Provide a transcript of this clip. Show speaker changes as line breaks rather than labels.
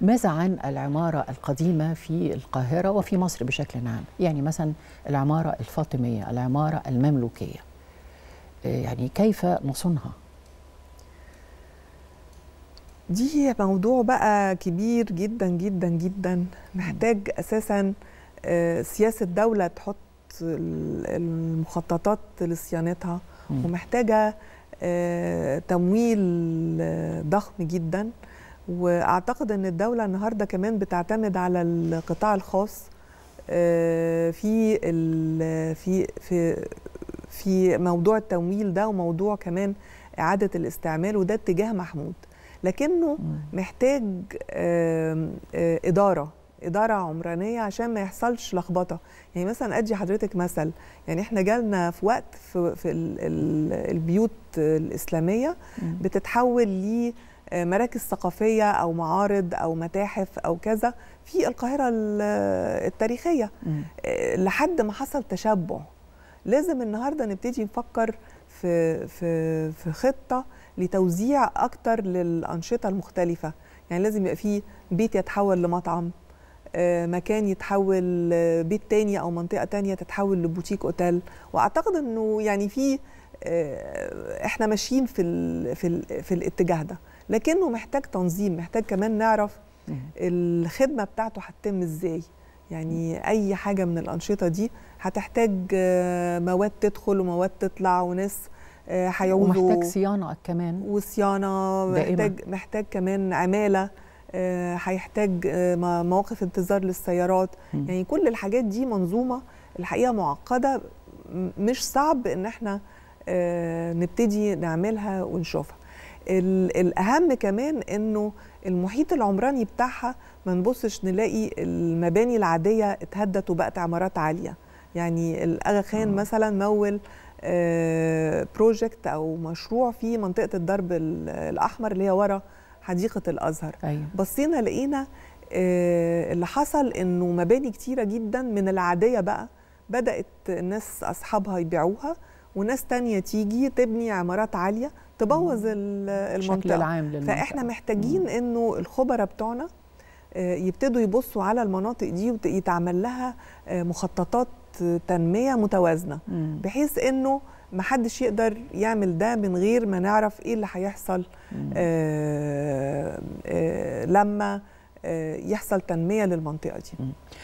ماذا عن العمارة القديمة في القاهرة وفي مصر بشكل عام؟ يعني مثلا العمارة الفاطمية، العمارة المملوكية. آه، يعني كيف نصنها؟ دي موضوع بقى كبير جدا جدا جدا محتاج اساسا آه، سياسه دوله تحط المخططات لصيانتها ومحتاجه آه، تمويل ضخم جدا واعتقد ان الدوله النهارده كمان بتعتمد على القطاع الخاص آه، في في في في موضوع التمويل ده وموضوع كمان اعاده الاستعمال وده اتجاه محمود لكنه محتاج آه، آه، اداره إدارة عمرانية عشان ما يحصلش لخبطة يعني مثلا أدي حضرتك مثل يعني إحنا جالنا في وقت في, في البيوت الإسلامية بتتحول مراكز ثقافيه او معارض او متاحف او كذا في القاهره التاريخيه آه، لحد ما حصل تشبع لازم النهارده نبتدي نفكر في في في خطه لتوزيع اكتر للانشطه المختلفه يعني لازم يبقى في بيت يتحول لمطعم آه، مكان يتحول بيت تاني او منطقه تانية تتحول لبوتيك اوتيل واعتقد انه يعني في آه، احنا ماشيين في في, في الاتجاه ده لكنه محتاج تنظيم محتاج كمان نعرف الخدمه بتاعته هتتم ازاي يعني اي حاجه من الانشطه دي هتحتاج آه، مواد تدخل ومواد تطلع وناس آه، هيعودوا ومحتاج صيانه كمان وصيانه محتاج محتاج كمان عماله آه، هيحتاج مواقف انتظار للسيارات م. يعني كل الحاجات دي منظومه الحقيقه معقده مش صعب ان احنا نبتدي نعملها ونشوفها الاهم كمان انه المحيط العمراني بتاعها ما نبصش نلاقي المباني العاديه اتهدت وبقت عمارات عاليه يعني الاغا خان آه. مثلا مول بروجكت آه، او مشروع في منطقه الدرب الاحمر اللي هي ورا حديقه الازهر أيوة. بصينا لقينا آه، اللي حصل انه مباني كتيره جدا من العاديه بقى بدات الناس اصحابها يبيعوها وناس تانية تيجي تبني عمارات عاليه تبوظ المنطقه الشكل العام للمنطقة. فاحنا محتاجين انه الخبراء بتوعنا آه، يبتدوا يبصوا على المناطق دي ويتعمل لها آه، مخططات آه، تنميه متوازنه بحيث انه ما حدش يقدر يعمل ده من غير ما نعرف ايه اللي هيحصل لما يحصل تنميه للمنطقه دي